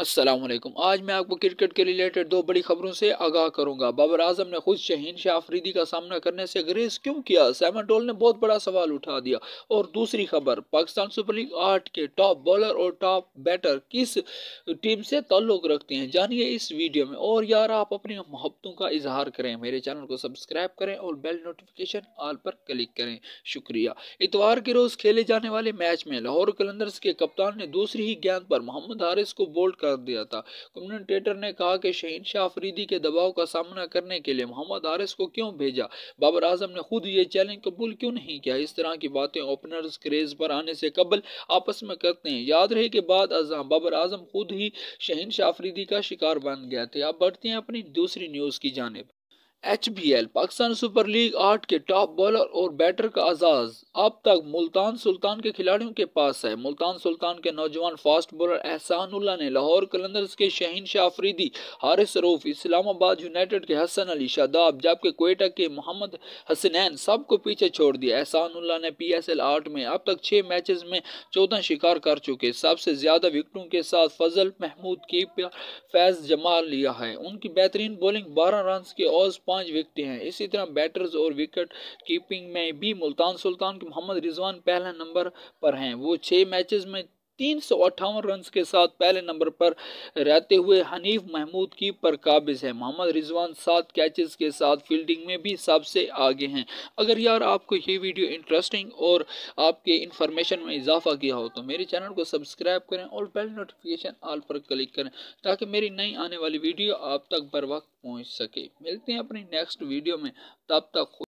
असलम आज मैं आपको क्रिकेट के रिलेटेड दो बड़ी खबरों से आगाह करूंगा बाबर आजम ने खुद शहीन शाह आफरीदी का सामना करने से ग्रेज क्यों किया सैमन डोल ने बहुत बड़ा सवाल उठा दिया और दूसरी खबर पाकिस्तान सुपर लीग आठ के टॉप बॉलर और टॉप बैटर किस टीम से ताल्लुक़ रखते हैं जानिए इस वीडियो में और यार आप अपनी मोहब्बतों का इजहार करें मेरे चैनल को सब्सक्राइब करें और बेल नोटिफिकेशन आल पर क्लिक करें शुक्रिया इतवार के रोज़ खेले जाने वाले मैच में लाहौर कलंदर्स के कप्तान ने दूसरी ही गेंद पर मोहम्मद हारिस को बोल्ड कर दिया था कम्युनिटेटर ने कहा कि शहीन शाह अफरीदी के दबाव का सामना करने के लिए मोहम्मद आरिस को क्यों भेजा बाबर आजम ने खुद ये चैलेंज कबूल क्यों नहीं किया इस तरह की बातें ओपनर्स क्रेज पर आने से कबल आपस में करते हैं याद रहे कि बाद अजम बाबर आजम खुद ही शहीन शाह अफरीदी का शिकार बन गया थे आप बढ़ते हैं अपनी दूसरी न्यूज़ की जानब H B L Pakistan super league आठ के टॉप बॉलर और बैटर का आजाज अब तक मुल्तान सुल्तान के खिलाड़ियों के पास है मुल्तान सुल्तान के नौजवान फास्ट बॉलर एहसानुल्ला ने लाहौर कलंदर्स के शहीन शाह अफरीदी हारिस रूफ इस्लामाबाद यूनाइटेड के हसन अली शादाब जबकि कोयटा के मोहम्मद हसनैन सब को पीछे छोड़ दिया एहसानुल्ला ने पी एस एल आठ में अब तक छः मैच में चौदह शिकार कर चुके सबसे ज़्यादा विकटों के साथ फजल महमूद की फैज जमा लिया है उनकी बेहतरीन बॉलिंग बारह रन के औज पांच विकेट हैं इसी तरह बैटर्स और विकेट कीपिंग में भी मुल्तान सुल्तान के मोहम्मद रिजवान पहला नंबर पर हैं वो छः मैचेस में तीन सौ अट्ठावन रन के साथ पहले नंबर पर रहते हुए हनीफ महमूद की पर काबिज है मोहम्मद रिजवान सात कैचेस के साथ फील्डिंग में भी सबसे आगे हैं अगर यार आपको ये वीडियो इंटरेस्टिंग और आपके इन्फॉर्मेशन में इजाफा किया हो तो मेरे चैनल को सब्सक्राइब करें और बेल नोटिफिकेशन आल पर क्लिक करें ताकि मेरी नई आने वाली वीडियो आप तक बर वक्त पहुँच सके मिलते हैं अपनी नेक्स्ट वीडियो में तब तक